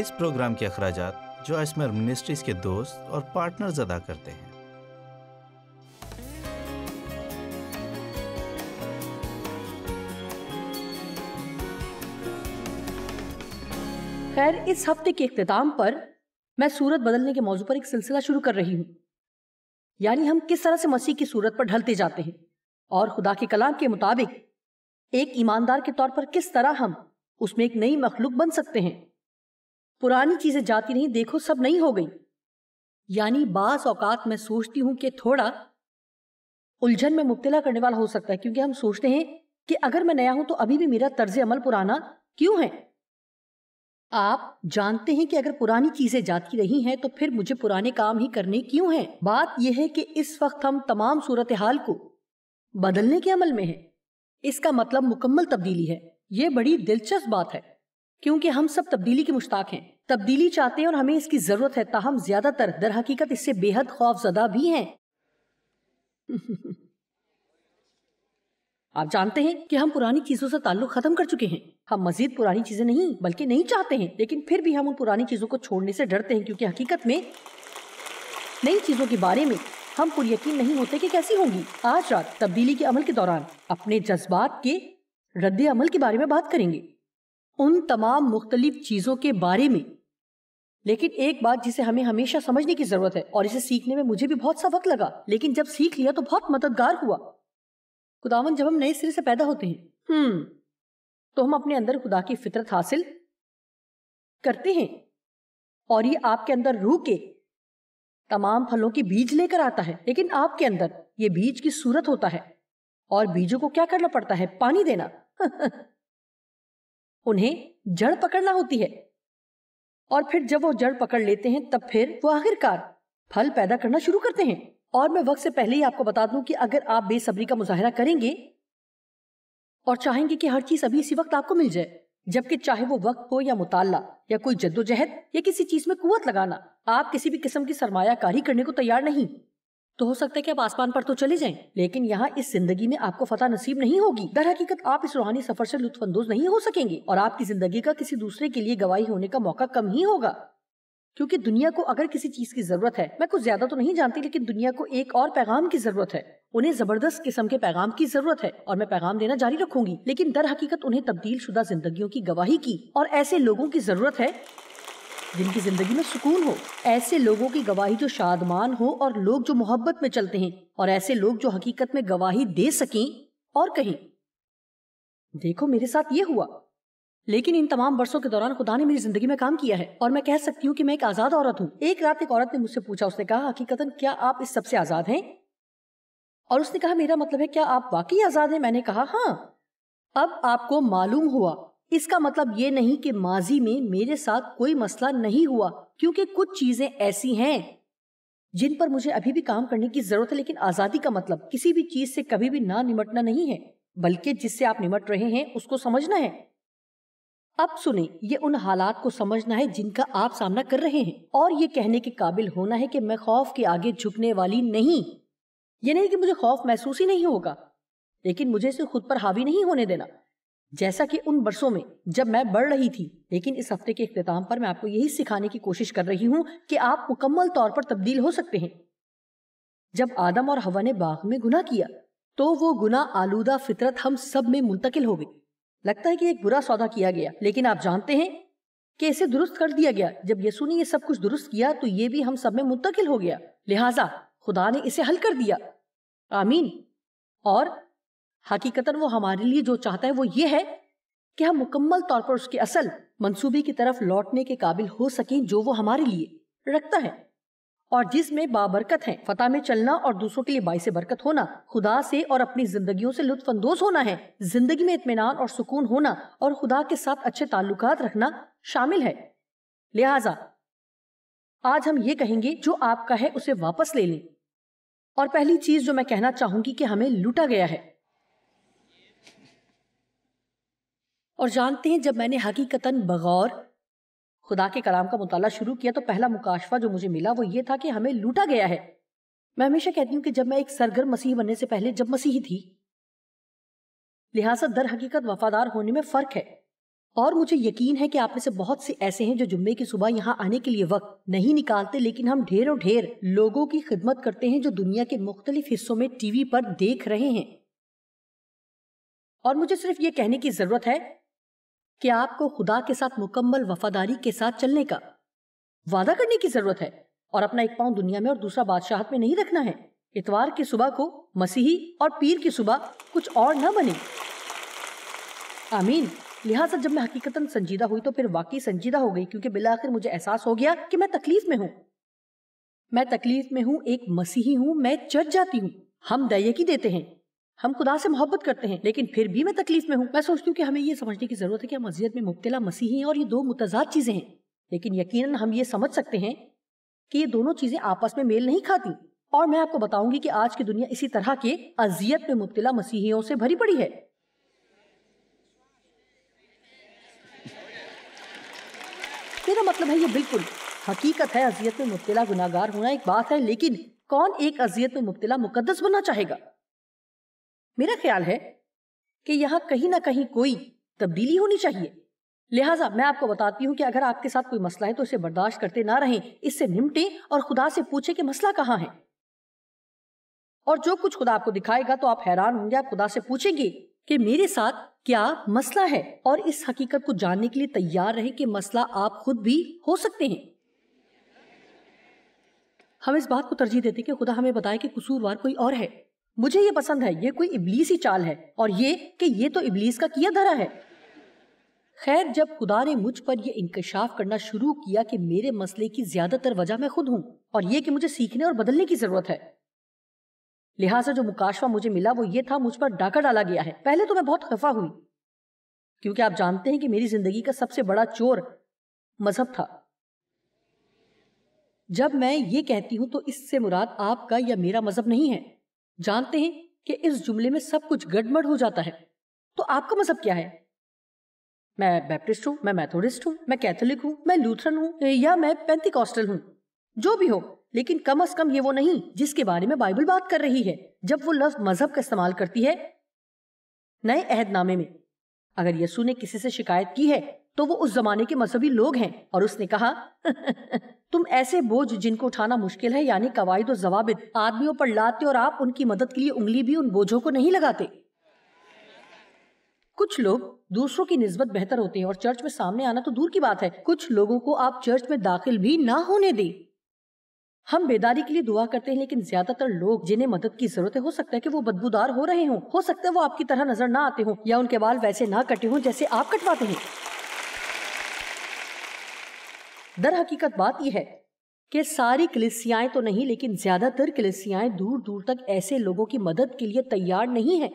اس programme کے اخراجات جو منسٹریز کے دوست اور ادا کرتے ہیں خیر اس ہفتے کے اختتام پر میں صورت بدلنے کے موضوع پر ایک سلسلہ شروع کر رہی ہوں یعنی ہم کس طرح سے مسیح کی صورت پر ڈھلتے جاتے ہیں اور خدا کے کلام کے مطابق ایک ایماندار کے طور پر کس طرح ہم اس میں ایک نئی مخلوق بن سکتے ہیں پرانی چیزیں جاتی نہیں دیکھو سب نہیں ہو گئی یعنی بعض اوقات میں سوچتی ہوں کہ تھوڑا الجھن میں مبتلا کرنے والا ہو سکتا ہے کیونکہ ہم سوچتے ہیں کہ اگر میں نیا ہوں تو ابھی بھی میرا طرز عمل پرانا کیوں ہے آپ جانتے ہیں کہ اگر پرانی چیزیں جاتی رہی ہیں تو پھر مجھے پرانے کام ہی کرنے کیوں ہیں بات یہ ہے کہ اس وقت ہم تمام صورتحال کو بدلنے کے عمل میں ہیں اس کا مطلب مکمل تبدیلی ہے یہ بڑی دلچسپ بات ہے کیونکہ ہم سب تبدیلی کے مشتاق ہیں تبدیلی چاہتے ہیں اور ہمیں اس کی ضرورت ہے تاہم زیادہ تر در حقیقت اس سے بے حد خوف زدہ بھی ہیں آپ جانتے ہیں کہ ہم پرانی چیزوں سے تعلق ختم کر چکے ہیں ہم مزید پرانی چیزیں نہیں بلکہ نہیں چاہتے ہیں لیکن پھر بھی ہم ان پرانی چیزوں کو چھوڑنے سے ڈرتے ہیں کیونکہ حقیقت میں نئی چیزوں کے بارے میں ہم پر یقین نہیں ہوتے کہ کیسی ہوں گی آج رات تبدیلی کے عمل کے دوران اپنے جذبات کے رد عمل کے بارے میں بات کریں گے ان تمام مختلف چیزوں کے بارے میں لیکن ایک بات جسے ہمیں ہمیشہ سمجھنے کی ضرورت ہے اور اسے سیکھنے میں مجھے بھی بہت بہت سا وقت لگا لیکن جب جب سیکھ لیا تو مددگار ہوا خداون ہم نئے سرے سے پیدا ہوتے ہیں تو ہم اپنے اندر خدا کی فطرت حاصل کرتے ہیں اور یہ آپ کے اندر روح کے تمام پھلوں کے بیج لے کر آتا ہے لیکن آپ کے اندر یہ بیج کی صورت ہوتا ہے اور بیجوں کو کیا کرنا پڑتا ہے پانی دینا انہیں جڑ جڑ پکڑنا ہوتی ہے اور پھر پھر جب وہ وہ پکڑ لیتے ہیں تب آخر کار پھل پیدا کرنا شروع کرتے ہیں اور میں وقت سے پہلے ہی آپ کو بتا دوں کہ اگر آپ بے صبری کا مظاہرہ کریں گے اور چاہیں گے کہ ہر چیز ابھی اسی وقت آپ کو مل جائے جبکہ چاہے وہ وقت ہو یا مطالعہ یا کوئی جد و جہد یا کسی چیز میں قوت لگانا آپ کسی بھی قسم کی سرمایہ کاری کرنے کو تیار نہیں تو ہو سکتا ہے کہ آپ آسمان پر تو چلے جائیں لیکن یہاں اس زندگی میں آپ کو فتح نصیب نہیں ہوگی در حقیقت آپ اس روحانی سفر سے لطف اندوز نہیں ہو سکیں گے اور آپ کی زندگی کا کسی دوسرے کے لیے گواہی ہونے کا موقع کم ہی ہوگا کیونکہ دنیا کو اگر کسی چیز کی ضرورت ہے میں کچھ زیادہ تو نہیں جانتی لیکن دنیا کو ایک اور پیغام کی ضرورت ہے انہیں زبردست قسم کے پیغام کی ضرورت ہے اور میں پیغام دینا جاری رکھوں گی لیکن در حقیقت انہیں تبدیل شدہ زندگیوں کی گواہی کی اور ایسے لوگوں کی ضرورت ہے جن کی زندگی میں سکون ہو ایسے لوگوں کی گواہی جو شادمان ہو اور لوگ جو محبت میں چلتے ہیں اور ایسے لوگ جو حقیقت میں گواہی دے سکیں اور کہیں دیکھو میرے ساتھ یہ ہوا لیکن ان تمام برسوں کے دوران خدا نے میری زندگی میں کام کیا ہے اور میں کہہ سکتی ہوں کہ میں ایک آزاد عورت ہوں ایک رات ایک عورت نے مجھ سے پوچھا اس نے کہا حقیقتا کیا آپ اس سب سے آزاد ہیں اور اس نے کہا میرا مطلب ہے کیا آپ واقعی آزاد ہیں میں نے کہا ہاں اب آپ کو معلوم ہوا اس کا مطلب یہ نہیں کہ ماضی میں میرے ساتھ کوئی مسئلہ نہیں ہوا کیونکہ کچھ چیزیں ایسی ہیں جن پر مجھے ابھی بھی کام کرنے کی ضرورت ہے لیکن آزادی کا مطلب کسی بھی چیز سے کبھی بھی نہ نمٹنا نہیں ہے بلکہ جس سے آپ نمٹ رہے ہیں اس کو سمجھنا ہے اب سنیں یہ ان حالات کو سمجھنا ہے جن کا آپ سامنا کر رہے ہیں اور یہ کہنے کے قابل ہونا ہے کہ میں خوف کے آگے جھکنے والی نہیں یہ نہیں کہ مجھے خوف محسوس ہی نہیں ہوگا لیکن مجھے اسے خود پر حاوی نہیں ہونے دینا جیسا کہ ان برسوں میں جب میں بڑھ رہی تھی لیکن اس ہفتے کے اختتام پر میں آپ کو یہی سکھانے کی کوشش کر رہی ہوں کہ آپ مکمل طور پر تبدیل ہو سکتے ہیں جب آدم اور ہوا نے باغ میں گناہ گناہ کیا تو وہ آلودہ فطرت ہم سب میں منتقل ہو گئی لگتا ہے کہ ایک برا سودا کیا گیا لیکن آپ جانتے ہیں کہ اسے درست کر دیا گیا جب یسو نے یہ سب کچھ درست کیا تو یہ بھی ہم سب میں منتقل ہو گیا لہٰذا خدا نے اسے حل کر دیا آمین اور حقیقتاً وہ ہمارے لیے جو چاہتا ہے وہ یہ ہے کہ ہم مکمل طور پر اس کے اصل منصوبے کی طرف لوٹنے کے قابل ہو سکیں جو وہ ہمارے لیے رکھتا ہے اور جس میں بابرکت ہیں فتح میں چلنا اور دوسروں کے لیے باعث برکت ہونا خدا سے اور اپنی زندگیوں سے لطف اندوز ہونا ہے زندگی میں اطمینان اور سکون ہونا اور خدا کے ساتھ اچھے تعلقات رکھنا شامل ہے لہذا آج ہم یہ کہیں گے جو آپ کا ہے اسے واپس لے لیں اور پہلی چیز جو میں کہنا چاہوں گی کہ ہمیں لوٹا گیا ہے اور جانتے ہیں جب میں نے حقیقتاً بغور خدا کے کلام کا مطالعہ شروع کیا تو پہلا مکاشفہ جو مجھے ملا وہ یہ تھا کہ ہمیں لوٹا گیا ہے میں ہمیشہ کہتی ہوں کہ جب میں ایک سرگرم مسیح بننے سے پہلے جب مسیحی تھی لہٰذا در حقیقت وفادار ہونے میں فرق ہے اور مجھے یقین ہے کہ آپ میں سے بہت سے ایسے ہیں جو جمعے کی صبح یہاں آنے کے لیے وقت نہیں نکالتے لیکن ہم ڈھیروں ڈھیر لوگوں کی خدمت کرتے ہیں جو دنیا کے مختلف حصوں میں ٹی وی پر دیکھ رہے ہیں اور مجھے صرف یہ کہنے کی ضرورت ہے کہ آپ کو خدا کے ساتھ مکمل وفاداری کے ساتھ چلنے کا وعدہ کرنے کی ضرورت ہے اور اپنا ایک پاؤں دنیا میں اور دوسرا بادشاہت میں نہیں رکھنا ہے اتوار کی صبح کو مسیحی اور پیر کی صبح کچھ اور نہ بنے آمین لہٰذا جب میں حقیقتاً سنجیدہ ہوئی تو پھر واقعی سنجیدہ ہو گئی کیونکہ بالآخر مجھے احساس ہو گیا کہ میں تکلیف میں ہوں میں تکلیف میں ہوں ایک مسیحی ہوں میں چرچ جاتی ہوں ہم دیکھی دیتے ہیں ہم خدا سے محبت کرتے ہیں لیکن پھر بھی میں تکلیف میں ہوں میں سوچتی ہوں کہ ہمیں یہ سمجھنے کی ضرورت ہے کہ ہم ازیت میں مبتلا مسیحی اور یہ دو متضاد چیزیں ہیں لیکن یقیناً ہم یہ سمجھ سکتے ہیں کہ یہ دونوں چیزیں آپس میں میل نہیں کھاتی اور میں آپ کو بتاؤں گی کہ آج کی دنیا اسی طرح کے میں مبتلا مسیحیوں سے بھری پڑی ہے میرا مطلب ہے یہ بالکل حقیقت ہے اذیت میں مبتلا گناہگار ہونا ایک بات ہے لیکن کون ایک اذیت میں مبتلا مقدس بننا چاہے گا میرا خیال ہے کہ یہاں کہیں نہ کہیں کوئی تبدیلی ہونی چاہیے لہٰذا میں آپ کو بتاتی ہوں کہ اگر آپ کے ساتھ کوئی مسئلہ ہے تو اسے برداشت کرتے نہ رہیں اس سے نمٹیں اور خدا سے پوچھیں کہ مسئلہ کہاں ہے اور جو کچھ خدا آپ کو دکھائے گا تو آپ حیران ہوں گے آپ خدا سے پوچھیں گے کہ میرے ساتھ کیا مسئلہ ہے اور اس حقیقت کو جاننے کے لیے تیار رہے کہ مسئلہ آپ خود بھی ہو سکتے ہیں ہم اس بات کو ترجیح دیتے کہ خدا ہمیں بتائے کہ قصوروار کوئی اور ہے مجھے یہ پسند ہے یہ کوئی ابلیس ہی چال ہے اور یہ کہ یہ تو ابلیس کا کیا دھرا ہے خیر جب خدا نے مجھ پر یہ انکشاف کرنا شروع کیا کہ میرے مسئلے کی زیادہ تر وجہ میں خود ہوں اور یہ کہ مجھے سیکھنے اور بدلنے کی ضرورت ہے لہٰذا جو مکاشفہ مجھے ملا وہ یہ تھا مجھ پر ڈاکہ ڈالا گیا ہے پہلے تو میں بہت خفا ہوئی کیونکہ آپ جانتے ہیں کہ میری زندگی کا سب سے بڑا چور مذہب تھا جب میں یہ کہتی ہوں تو اس سے مراد آپ کا یا میرا مذہب نہیں ہے جانتے ہیں کہ اس جملے میں سب کچھ گڑ مڑ ہو جاتا ہے تو آپ کا مذہب کیا ہے میں بیپٹسٹ ہوں میں میتھوڈسٹ ہوں میں کیتھولک ہوں میں لوتھرن ہوں یا میں پینتھیکسٹل ہوں جو بھی ہو لیکن کم از کم یہ وہ نہیں جس کے بارے میں بائبل بات کر رہی ہے جب وہ لفظ مذہب کا استعمال کرتی ہے نئے عہد نامے میں اگر یسو نے کسی سے شکایت کی ہے تو وہ اس زمانے کے مذہبی لوگ ہیں اور اس نے کہا تم ایسے بوجھ جن کو اٹھانا مشکل ہے یعنی قواعد و ضوابط آدمیوں پر لاتے اور آپ ان کی مدد کے لیے انگلی بھی ان بوجھوں کو نہیں لگاتے کچھ لوگ دوسروں کی نسبت بہتر ہوتے ہیں اور چرچ میں سامنے آنا تو دور کی بات ہے کچھ لوگوں کو آپ چرچ میں داخل بھی نہ ہونے دیں ہم بیداری کے لیے دعا کرتے ہیں لیکن زیادہ تر لوگ جنہیں مدد کی ضرورت ہے ہو سکتا ہے کہ وہ بدبودار ہو رہے ہوں ہو سکتا ہے وہ آپ کی طرح نظر نہ آتے ہوں یا ان کے بال ویسے نہ کٹے ہوں جیسے آپ کٹواتے ہیں در حقیقت بات یہ ہے کہ ساری کلیسیاں تو نہیں لیکن زیادہ تر کلسیاں دور دور تک ایسے لوگوں کی مدد کے لیے تیار نہیں ہیں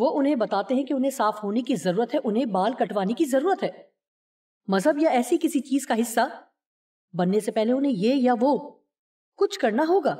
وہ انہیں بتاتے ہیں کہ انہیں صاف ہونے کی ضرورت ہے انہیں بال کٹوانے کی ضرورت ہے مذہب یا ایسی کسی چیز کا حصہ بننے سے پہلے انہیں یہ یا وہ کچھ کرنا ہوگا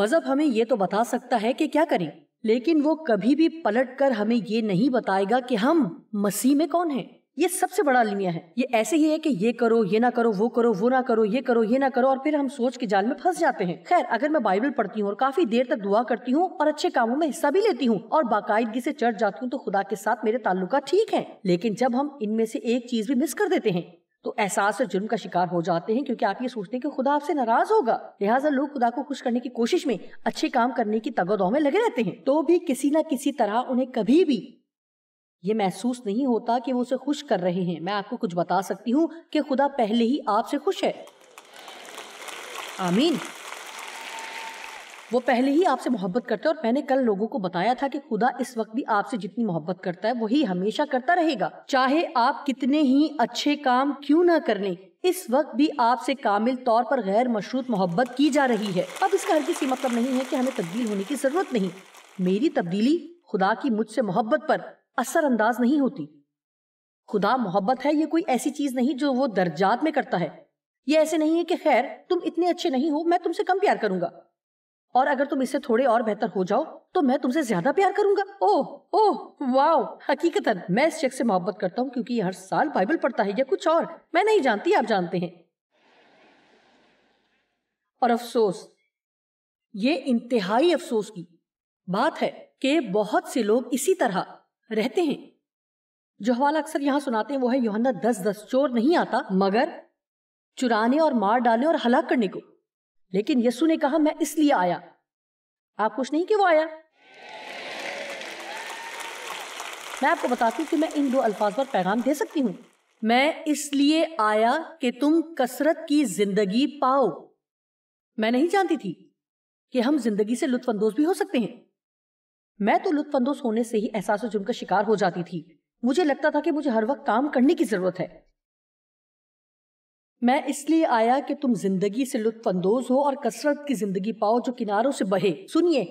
مذہب ہمیں یہ تو بتا سکتا ہے کہ کیا کریں لیکن وہ کبھی بھی پلٹ کر ہمیں یہ نہیں بتائے گا کہ ہم مسیح میں کون ہیں یہ سب سے بڑا المیہ ہے یہ ایسے ہی ہے کہ یہ کرو یہ نہ کرو وہ کرو وہ نہ کرو یہ کرو یہ نہ کرو اور پھر ہم سوچ کے جال میں پھنس جاتے ہیں خیر اگر میں بائبل پڑھتی ہوں اور کافی دیر تک دعا کرتی ہوں اور اچھے کاموں میں حصہ بھی لیتی ہوں اور باقاعدگی سے چرچ جاتی ہوں تو خدا کے ساتھ میرے تعلقات ٹھیک ہیں لیکن جب ہم ان میں سے ایک چیز بھی مس کر دیتے ہیں تو احساس اور جرم کا شکار ہو جاتے ہیں کیونکہ آپ آپ یہ سوچتے ہیں کہ خدا سے ہوگا لہٰذا لوگ خدا کو خوش کرنے کی کوشش میں اچھے کام کرنے کی دو میں لگے رہتے ہیں تو بھی کسی نہ کسی طرح انہیں کبھی بھی یہ محسوس نہیں ہوتا کہ وہ اسے خوش کر رہے ہیں میں آپ کو کچھ بتا سکتی ہوں کہ خدا پہلے ہی آپ سے خوش ہے آمین وہ پہلے ہی آپ سے محبت کرتا ہے اور میں نے کل لوگوں کو بتایا تھا کہ خدا اس وقت بھی آپ سے جتنی محبت کرتا ہے وہی ہمیشہ کرتا رہے گا چاہے آپ کتنے ہی اچھے کام کیوں نہ کرنے بھی آپ سے کامل طور پر غیر مشروط محبت کی جا رہی ہے اب اس کا مطلب نہیں نہیں ہے کہ ہمیں تبدیل ہونے کی ضرورت میری تبدیلی خدا کی مجھ سے محبت پر اثر انداز نہیں ہوتی خدا محبت ہے یہ کوئی ایسی چیز نہیں جو وہ درجات میں کرتا ہے یہ ایسے نہیں ہے کہ خیر تم اتنے اچھے نہیں ہو میں تم سے کم پیار کروں گا اور اگر تم اسے تھوڑے اور بہتر ہو جاؤ تو میں تم سے زیادہ پیار کروں گا واو میں اس شخص سے محبت کرتا ہوں کیونکہ یہ ہر سال بائبل پڑھتا ہے یا کچھ اور میں نہیں جانتی آپ جانتے ہیں اور افسوس یہ انتہائی افسوس کی بات ہے کہ بہت سے لوگ اسی طرح رہتے ہیں جو حوالہ اکثر یہاں سناتے ہیں وہ ہے یوہنہ دس دس چور نہیں آتا مگر چرانے اور مار ڈالنے اور ہلاک کرنے کو لیکن یسو نے کہا میں اس لیے آیا آپ خوش نہیں کہ وہ آیا میں آپ کو بتاتی ہوں ان دو الفاظ پر پیغام دے سکتی ہوں میں اس لیے آیا کہ تم کسرت کی زندگی پاؤ میں نہیں جانتی تھی کہ ہم زندگی سے لطف اندوز بھی ہو سکتے ہیں میں تو لطف اندوز ہونے سے ہی احساس و جم کا شکار ہو جاتی تھی مجھے لگتا تھا کہ مجھے ہر وقت کام کرنے کی ضرورت ہے میں اس لیے آیا کہ تم زندگی سے لطف اندوز ہو اور کثرت کی زندگی پاؤ جو کناروں سے بہے سنیے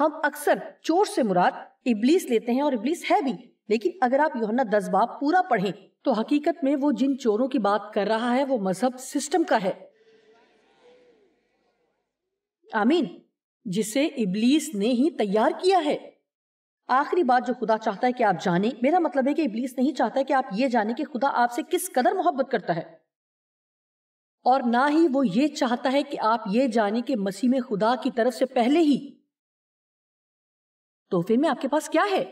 ہم اکثر چور سے مراد ابلیس لیتے ہیں اور ابلیس ہے بھی لیکن اگر آپ دس باب پورا پڑھیں تو حقیقت میں وہ جن چوروں کی بات کر رہا ہے وہ مذہب سسٹم کا ہے آمین جسے ابلیس نے ہی تیار کیا ہے آخری بات جو خدا چاہتا ہے کہ آپ جانیں میرا مطلب ہے کہ ابلیس نہیں چاہتا ہے کہ آپ یہ جانیں کہ خدا آپ سے کس قدر محبت کرتا ہے اور نہ ہی وہ یہ چاہتا ہے کہ آپ یہ جانیں کہ مسیح میں خدا کی طرف سے پہلے ہی توفے میں آپ کے پاس کیا ہے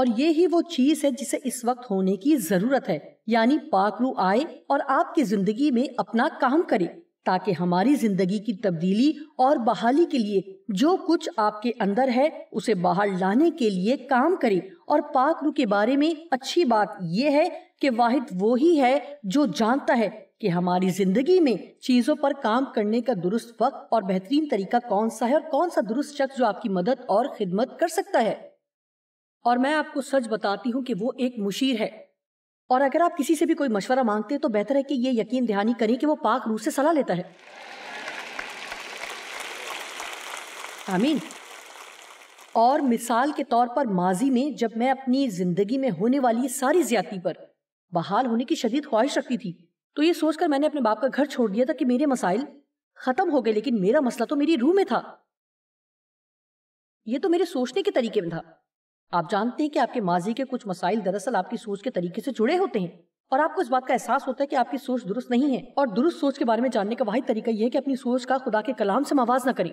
اور یہ ہی وہ چیز ہے جسے اس وقت ہونے کی ضرورت ہے یعنی پاکرو آئے اور آپ کی زندگی میں اپنا کام کرے تاکہ ہماری زندگی کی تبدیلی اور بحالی کے لیے جو کچھ آپ کے اندر ہے اسے باہر لانے کے لیے کام کرے اور پاکرو کے بارے میں اچھی بات یہ ہے کہ واحد وہ ہی ہے جو جانتا ہے کہ ہماری زندگی میں چیزوں پر کام کرنے کا درست وقت اور بہترین طریقہ کون سا ہے اور کون سا درست شخص جو آپ کی مدد اور خدمت کر سکتا ہے اور میں آپ کو سچ بتاتی ہوں کہ وہ ایک مشیر ہے اور اگر آپ کسی سے بھی کوئی مشورہ مانگتے تو بہتر ہے کہ یہ یقین دہانی کریں کہ وہ پاک روح سے صلاح لیتا ہے آمین اور مثال کے طور پر ماضی میں جب میں اپنی زندگی میں ہونے والی ساری زیادتی پر بحال ہونے کی شدید خواہش رکھتی تھی تو یہ سوچ کر میں نے اپنے باپ کا گھر چھوڑ دیا تھا کہ میرے مسائل ختم ہو گئے لیکن میرا مسئلہ تو میری روح میں تھا یہ تو میرے سوچنے کے طریقے میں تھا آپ جانتے ہیں کہ آپ کے ماضی کے کچھ مسائل دراصل آپ کی سوچ کے طریقے سے جڑے ہوتے ہیں اور آپ کو اس بات کا احساس ہوتا ہے کہ آپ کی سوچ درست نہیں ہے اور درست سوچ کے بارے میں جاننے کا واحد طریقہ یہ ہے کہ اپنی سوچ کا خدا کے کلام سے مواز نہ کریں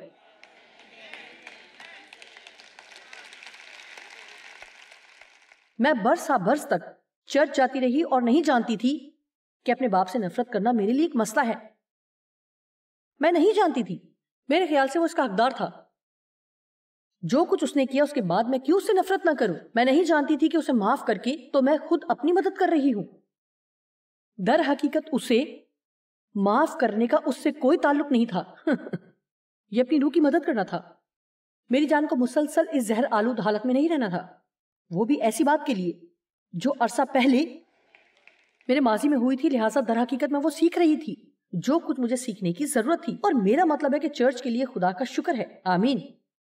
میں برس تک چرچ جاتی رہی اور نہیں جانتی تھی کہ اپنے باپ سے نفرت کرنا میرے لیے ایک مسئلہ ہے میں نہیں جانتی تھی میرے خیال سے وہ اس اس اس کا حقدار تھا جو کچھ نے کیا کے بعد میں کیوں نفرت نہ کروں میں نہیں جانتی تھی کہ اسے معاف کر کے تو میں خود اپنی مدد کر رہی ہوں در حقیقت اسے معاف کرنے کا اس سے کوئی تعلق نہیں تھا یہ اپنی روح کی مدد کرنا تھا میری جان کو مسلسل اس زہر آلود حالت میں نہیں رہنا تھا وہ بھی ایسی بات کے لیے جو عرصہ پہلے میرے ماضی میں ہوئی تھی لہٰذا در حقیقت میں وہ سیکھ رہی تھی جو کچھ مجھے سیکھنے کی ضرورت تھی اور میرا مطلب ہے کہ چرچ کے لیے خدا کا شکر ہے آمین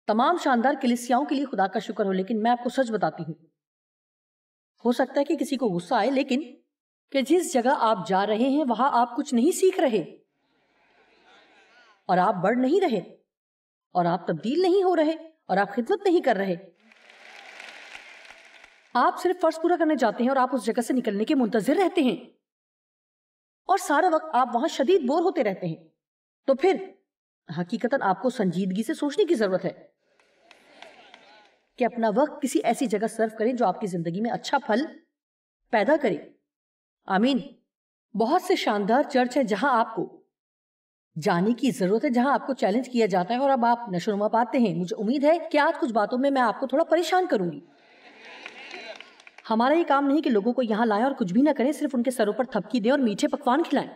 تمام شاندار کلیسیاؤں کے لیے خدا کا شکر ہو لیکن میں آپ کو سچ بتاتی ہوں ہو سکتا ہے کہ کسی کو غصہ آئے لیکن کہ جس جگہ آپ جا رہے ہیں وہاں آپ کچھ نہیں سیکھ رہے اور آپ بڑھ نہیں رہے اور آپ تبدیل نہیں ہو رہے اور آپ خدمت نہیں کر رہے آپ صرف فرض پورا کرنے جاتے ہیں اور آپ اس جگہ سے نکلنے کے منتظر رہتے ہیں اور سارا وقت آپ وہاں شدید بور ہوتے رہتے ہیں تو پھر حقیقتاً آپ کو سنجیدگی سے سوچنے کی ضرورت ہے کہ اپنا وقت کسی ایسی جگہ صرف کریں جو آپ کی زندگی میں اچھا پھل پیدا کرے آمین بہت سے شاندار چرچ ہیں جہاں آپ کو جانے کی ضرورت ہے جہاں آپ کو چیلنج کیا جاتا ہے اور اب آپ نشو نما پاتے ہیں مجھے امید ہے کہ آج کچھ باتوں میں میں آپ کو تھوڑا پریشان کروں گی ہمارا یہ کام نہیں کہ لوگوں کو یہاں لائیں اور کچھ بھی نہ کریں صرف ان کے سروں پر تھپکی دیں اور میٹھے پکوان کھلائیں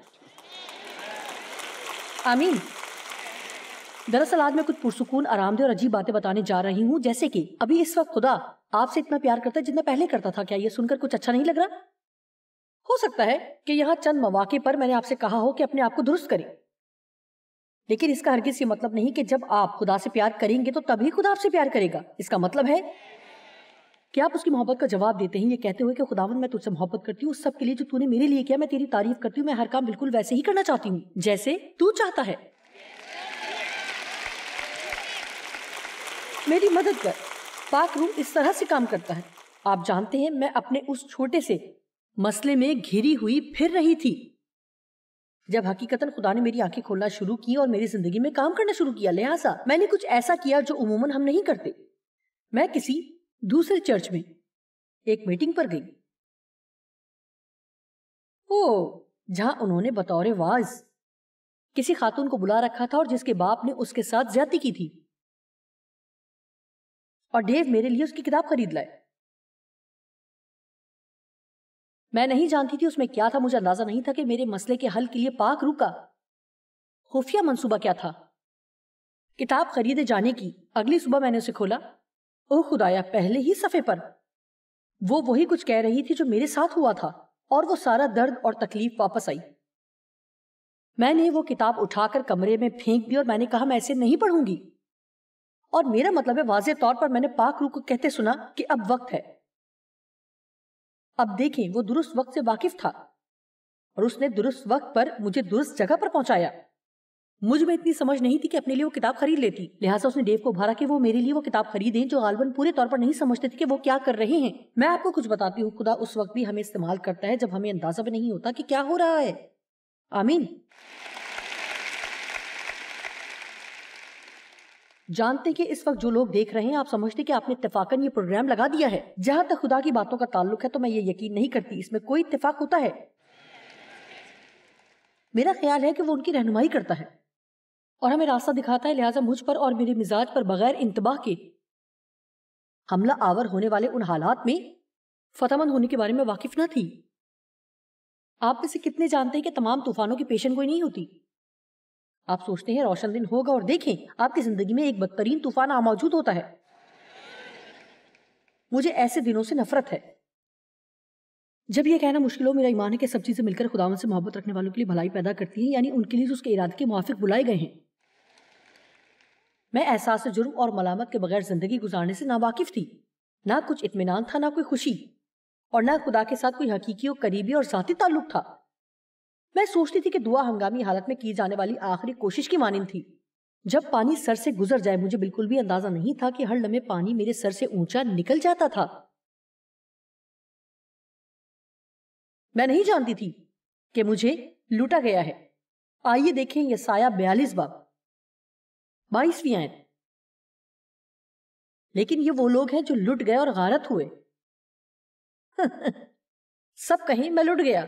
آمین دراصل آج میں کچھ پرسکون آرام دہ اور عجیب باتیں بتانے جا رہی ہوں جیسے کہ ابھی اس وقت خدا آپ سے اتنا پیار کرتا ہے جتنا پہلے کرتا تھا کیا یہ سن کر کچھ اچھا نہیں لگ رہا ہو سکتا ہے کہ یہاں چند مواقع پر میں نے آپ سے کہا ہو کہ اپنے آپ کو درست کریں لیکن اس کا ہرگز یہ مطلب نہیں کہ جب آپ خدا سے پیار کریں گے تو تبھی خدا آپ سے پیار کرے گا اس کا مطلب ہے کہ آپ اس کی محبت کا جواب دیتے ہیں یہ کہتے ہوئے کہ خداون میں تجھ سے محبت کرتی ہوں اس سب کے لیے جو تُو نے میرے لیے کیا میں تیری تعریف کرتی ہوں میں ہر کام بالکل ویسے ہی کرنا چاہتی ہوں جیسے تو چاہتا ہے میری مدد کر پاک روح اس طرح سے کام کرتا ہے آپ جانتے ہیں میں اپنے اس چھوٹے سے مسئلے میں گھری ہوئی پھر رہی تھی جب حقیقتاً خدا نے میری آنکھیں کھولنا شروع کی اور میری زندگی میں کام کرنا شروع کیا لہٰذا میں نے کچھ ایسا کیا جو عموماً ہم نہیں کرتے میں کسی دوسرے چرچ میں ایک میٹنگ پر گئی او جہاں انہوں نے بطور واز کسی خاتون کو بلا رکھا تھا اور جس کے باپ نے اس کے ساتھ زیادتی کی تھی اور ڈیو میرے لیے اس کی کتاب خرید لائے میں نہیں جانتی تھی اس میں کیا تھا مجھے اندازہ نہیں تھا کہ میرے مسئلے کے حل کے لیے پاک روکا خفیہ منصوبہ کیا تھا کتاب خریدے جانے کی اگلی صبح میں نے اسے کھولا او خدایا پہلے ہی صفحے پر وہ وہی کچھ کہہ رہی تھی جو میرے ساتھ ہوا تھا اور وہ سارا درد اور تکلیف واپس آئی میں نے وہ کتاب اٹھا کر کمرے میں پھینک دی اور میں نے کہا میں ایسے نہیں پڑھوں گی اور میرا مطلب ہے واضح طور پر میں نے پاک روح کو کہتے سنا کہ اب وقت ہے اب دیکھیں وہ درست وقت سے واقف تھا اور اس نے درست وقت پر مجھے درست جگہ پر پہنچایا مجھ میں اتنی سمجھ نہیں تھی کہ اپنے لیے وہ کتاب خرید لیتی لہٰذا اس نے ڈیو کو بھارا کہ وہ میرے لیے وہ کتاب خریدیں جو غالباً پورے طور پر نہیں سمجھتے تھے کہ وہ کیا کر رہے ہیں میں آپ کو کچھ بتاتی ہوں خدا اس وقت بھی ہمیں استعمال کرتا ہے جب ہمیں اندازہ بھی نہیں ہوتا کہ کیا ہو رہا ہے آمین جانتے کہ اس وقت جو لوگ دیکھ رہے ہیں آپ سمجھتے کہ آپ نے اتفاقاً یہ پروگرام لگا دیا ہے جہاں تک خدا کی باتوں کا تعلق ہے تو میں یہ یقین نہیں کرتی اس میں کوئی اتفاق ہوتا ہے میرا خیال ہے کہ وہ ان کی رہنمائی کرتا ہے اور ہمیں راستہ دکھاتا ہے لہٰذا مجھ پر اور میرے مزاج پر بغیر انتباہ کے حملہ آور ہونے والے ان حالات میں فتح مند ہونے کے بارے میں واقف نہ تھی آپ میں سے کتنے جانتے ہیں کہ تمام طوفانوں کی پیشن کوئی نہیں ہوتی آپ سوچتے ہیں روشن دن ہوگا اور دیکھیں آپ کی زندگی میں ایک بدترین طوفان آ موجود ہوتا ہے مجھے ایسے دنوں سے نفرت ہے جب یہ کہنا مشکل ہو میرا ایمان ہے کہ سب چیزیں مل کر خداون سے محبت رکھنے والوں کے لیے بھلائی پیدا کرتی ہیں یعنی ان کے لیے اس کے ارادے کے موافق بلائے گئے ہیں میں احساس جرم اور ملامت کے بغیر زندگی گزارنے سے ناواقف تھی نہ کچھ اطمینان تھا نہ کوئی خوشی اور نہ خدا کے ساتھ کوئی حقیقی اور قریبی اور ذاتی تعلق تھا میں سوچتی تھی کہ دعا ہنگامی حالت میں کی جانے والی آخری کوشش کی مانند تھی جب پانی سر سے گزر جائے مجھے بالکل بھی اندازہ نہیں تھا کہ ہر لمحے پانی میرے سر سے اونچا نکل جاتا تھا میں نہیں جانتی تھی کہ مجھے لوٹا گیا ہے آئیے دیکھیں یہ سایہ بیالیس باب بائیسو لیکن یہ وہ لوگ ہیں جو لٹ گئے اور غارت ہوئے سب کہیں میں لٹ گیا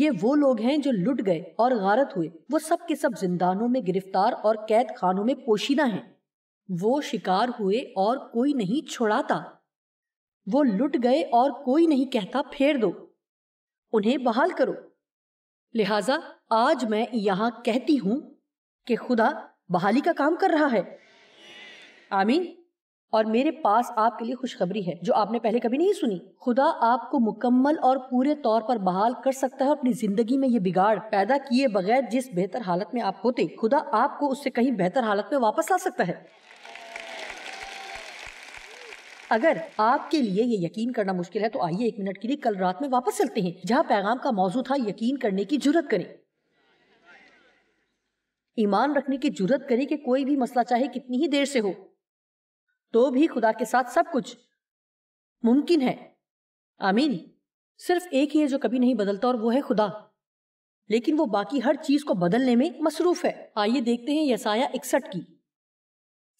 یہ وہ لوگ ہیں جو لٹ گئے اور غارت ہوئے وہ سب کے سب زندانوں میں گرفتار اور قید خانوں میں پوشیدہ ہیں وہ شکار ہوئے اور کوئی نہیں چھڑاتا وہ لٹ گئے اور کوئی نہیں کہتا پھیر دو انہیں بحال کرو لہٰذا آج میں یہاں کہتی ہوں کہ خدا بحالی کا کام کر رہا ہے آمین اور میرے پاس آپ کے لیے خوشخبری ہے جو آپ نے پہلے کبھی نہیں سنی خدا آپ کو مکمل اور پورے طور پر بحال کر سکتا ہے اپنی زندگی میں یہ بگاڑ پیدا کیے بغیر جس بہتر حالت میں آپ ہوتے خدا آپ کو اس سے کہیں بہتر حالت میں واپس آ سکتا ہے اگر آپ کے لیے یہ یقین کرنا مشکل ہے تو آئیے ایک منٹ کے لیے کل رات میں واپس چلتے ہیں جہاں پیغام کا موضوع تھا یقین کرنے کی جرت کریں ایمان رکھنے کی جرت کری کہ کوئی بھی مسئلہ چاہے کتنی ہی دیر سے ہو تو بھی خدا کے ساتھ سب کچھ ممکن ہے آمین صرف ایک ہی ہے جو کبھی نہیں بدلتا اور وہ ہے خدا لیکن وہ باقی ہر چیز کو بدلنے میں مصروف ہے آئیے دیکھتے ہیں یسایہ اکسٹھ کی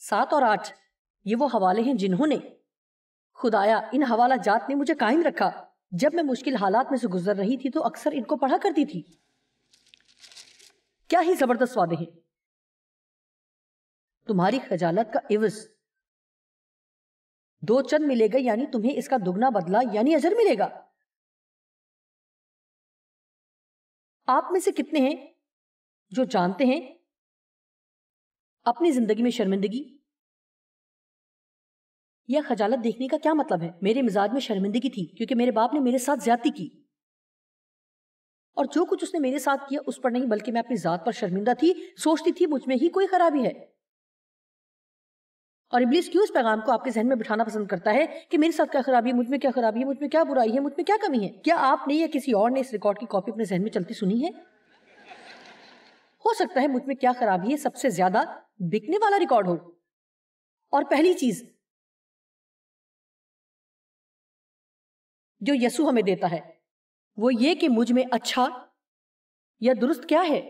سات اور آٹھ یہ وہ حوالے ہیں جنہوں نے خدایا ان حوالہ جات نے مجھے قائم رکھا جب میں مشکل حالات میں سے گزر رہی تھی تو اکثر ان کو پڑھا کرتی تھی کیا ہی زبردست وعدے ہیں تمہاری خجالت کا عوض دو چند ملے گا یعنی تمہیں اس کا دگنا بدلہ یعنی اجر ملے گا آپ میں سے کتنے ہیں جو جانتے ہیں اپنی زندگی میں شرمندگی یا خجالت دیکھنے کا کیا مطلب ہے میرے مزاج میں شرمندگی تھی کیونکہ میرے باپ نے میرے ساتھ زیادتی کی اور جو کچھ اس نے میرے ساتھ کیا اس پر نہیں بلکہ میں اپنی ذات پر شرمندہ تھی سوچتی تھی مجھ میں ہی کوئی خرابی ہے اور ابلیس کیوں اس پیغام کو آپ کے ذہن میں بٹھانا پسند کرتا ہے کہ میرے ساتھ کیا خرابی ہے مجھ میں کیا خرابی ہے مجھ میں کیا برائی ہے مجھ میں کیا کمی ہے کیا آپ نے یا کسی اور نے اس ریکارڈ کی کاپی اپنے ذہن میں چلتی سنی ہے ہو سکتا ہے مجھ میں کیا خرابی ہے سب سے زیادہ بکنے والا ریکارڈ ہو اور پہلی چیز جو یسو ہمیں دیتا ہے وہ یہ کہ مجھ میں اچھا یا درست کیا ہے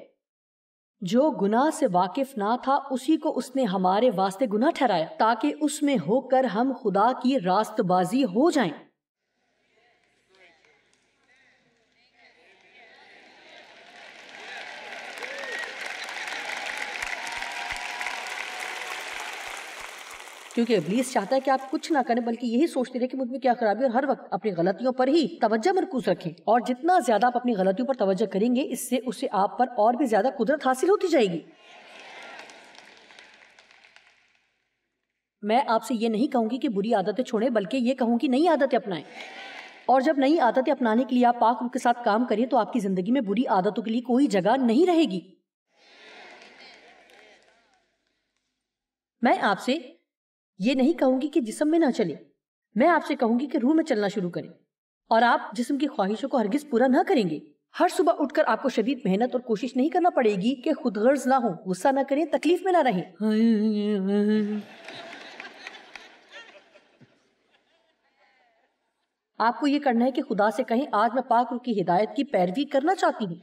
جو گناہ سے واقف نہ تھا اسی کو اس نے ہمارے واسطے گناہ ٹھہرایا تاکہ اس میں ہو کر ہم خدا کی راست بازی ہو جائیں کیونکہ ابلیس چاہتا ہے کہ آپ کچھ نہ کریں بلکہ یہی سوچتے رہے کہ مجھ میں کیا خرابی اور ہر وقت اپنی غلطیوں پر ہی توجہ مرکوز رکھیں اور جتنا زیادہ آپ اپنی غلطیوں پر توجہ کریں گے اس سے اسے آپ پر اور بھی زیادہ قدرت حاصل ہوتی جائے گی میں آپ سے یہ نہیں کہوں گی کہ بری عادتیں چھوڑیں بلکہ یہ کہوں گی نئی عادتیں اپنائیں اور جب نئی عادتیں اپنانے کے لیے آپ پاک کے ساتھ کام کریں تو آپ کی زندگی میں بری عادتوں کے لیے کوئی جگہ نہیں رہے گی میں آپ سے یہ نہیں کہوں گی کہ جسم میں نہ چلے میں آپ سے کہوں گی کہ روح میں چلنا شروع کریں اور آپ جسم کی خواہشوں کو ہرگز پورا نہ کریں گے ہر صبح اٹھ کر آپ کو شدید محنت اور کوشش نہیں کرنا پڑے گی کہ خود غرض نہ ہو غصہ نہ کریں تکلیف میں نہ رہیں آپ کو یہ کرنا ہے کہ خدا سے کہیں آج میں پاک کی ہدایت کی پیروی کرنا چاہتی ہوں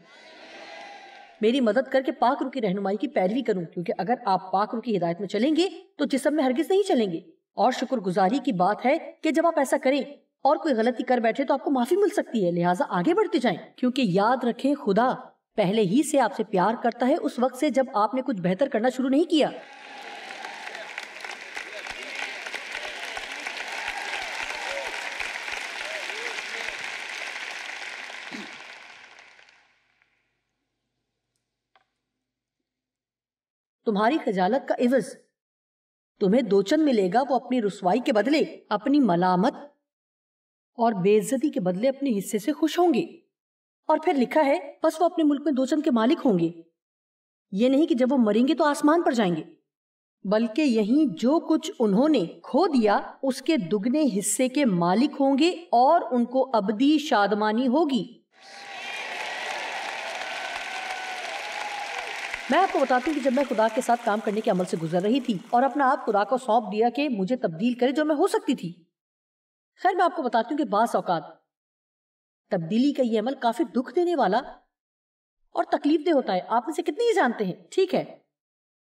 میری مدد کر کے پاک رو کی رہنمائی کی پیروی کروں کیونکہ اگر آپ پاک رو کی ہدایت میں چلیں گے تو جسم میں ہرگز نہیں چلیں گے اور شکر گزاری کی بات ہے کہ جب آپ ایسا کریں اور کوئی غلطی کر بیٹھے تو آپ کو معافی مل سکتی ہے لہٰذا آگے بڑھتے جائیں کیونکہ یاد رکھیں خدا پہلے ہی سے آپ سے پیار کرتا ہے اس وقت سے جب آپ نے کچھ بہتر کرنا شروع نہیں کیا تمہاری خجالت کا عوض تمہیں دو چند ملے گا وہ اپنی رسوائی کے بدلے اپنی ملامت اور بے عزتی کے بدلے اپنے حصے سے خوش ہوں گے اور پھر لکھا ہے بس وہ اپنے ملک میں دو چند کے مالک ہوں گے یہ نہیں کہ جب وہ مریں گے تو آسمان پر جائیں گے بلکہ یہیں جو کچھ انہوں نے کھو دیا اس کے دگنے حصے کے مالک ہوں گے اور ان کو ابدی شادمانی ہوگی میں آپ کو بتاتی ہوں کہ جب میں خدا کے ساتھ کام کرنے کے عمل سے گزر رہی تھی اور اپنا آپ خدا کو سونپ دیا کہ مجھے تبدیل کرے جو میں ہو سکتی تھی خیر میں آپ کو بتاتی ہوں کہ بعض اوقات تبدیلی کا یہ عمل کافی دکھ دینے والا اور تکلیف دہ ہوتا ہے آپ اسے کتنی جانتے ہیں ٹھیک ہے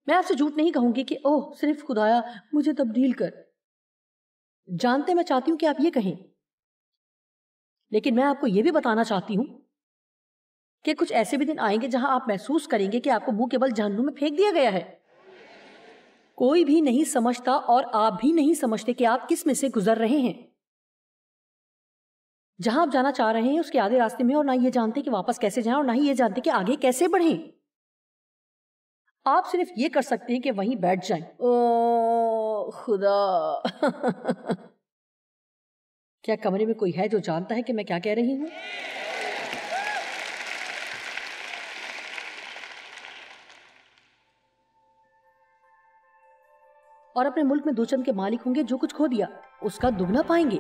میں آپ سے جھوٹ نہیں کہوں گی کہ اوہ صرف خدایا مجھے تبدیل کر جانتے میں چاہتی ہوں کہ آپ یہ کہیں لیکن میں آپ کو یہ بھی بتانا چاہتی ہوں کہ کچھ ایسے بھی دن آئیں گے جہاں آپ محسوس کریں گے کہ آپ کو منہ کے بل جہنم میں پھینک دیا گیا ہے کوئی بھی نہیں سمجھتا اور آپ بھی نہیں سمجھتے کہ آپ کس میں سے گزر رہے ہیں جہاں آپ جانا چاہ رہے ہیں اس کے آدھے راستے میں اور نہ یہ جانتے کہ واپس کیسے جائیں اور نہ ہی یہ جانتے کہ آگے کیسے بڑھیں آپ صرف یہ کر سکتے ہیں کہ وہیں بیٹھ جائیں خدا کیا کمرے میں کوئی ہے جو جانتا ہے کہ میں کیا کہہ رہی ہوں اور اپنے ملک میں دو چند کے مالک ہوں گے جو کچھ کھو دیا اس کا دگنا پائیں گے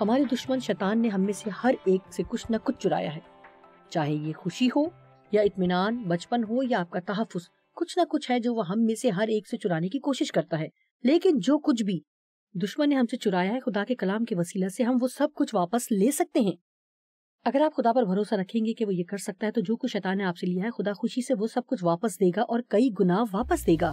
ہمارے دشمن شیطان نے ہم میں سے ہر ایک سے کچھ نہ کچھ چرایا ہے چاہے یہ خوشی ہو یا اطمینان بچپن ہو یا آپ کا تحفظ کچھ نہ کچھ ہے جو وہ ہم میں سے ہر ایک سے چرانے کی کوشش کرتا ہے لیکن جو کچھ بھی دشمن نے ہم سے چرایا ہے خدا کے کلام کے وسیلہ سے ہم وہ سب کچھ واپس لے سکتے ہیں اگر آپ خدا پر بھروسہ رکھیں گے کہ وہ یہ کر سکتا ہے تو جو کچھ شیطان نے آپ سے لیا ہے خدا خوشی سے وہ سب کچھ واپس دے گا اور کئی گناہ واپس دے گا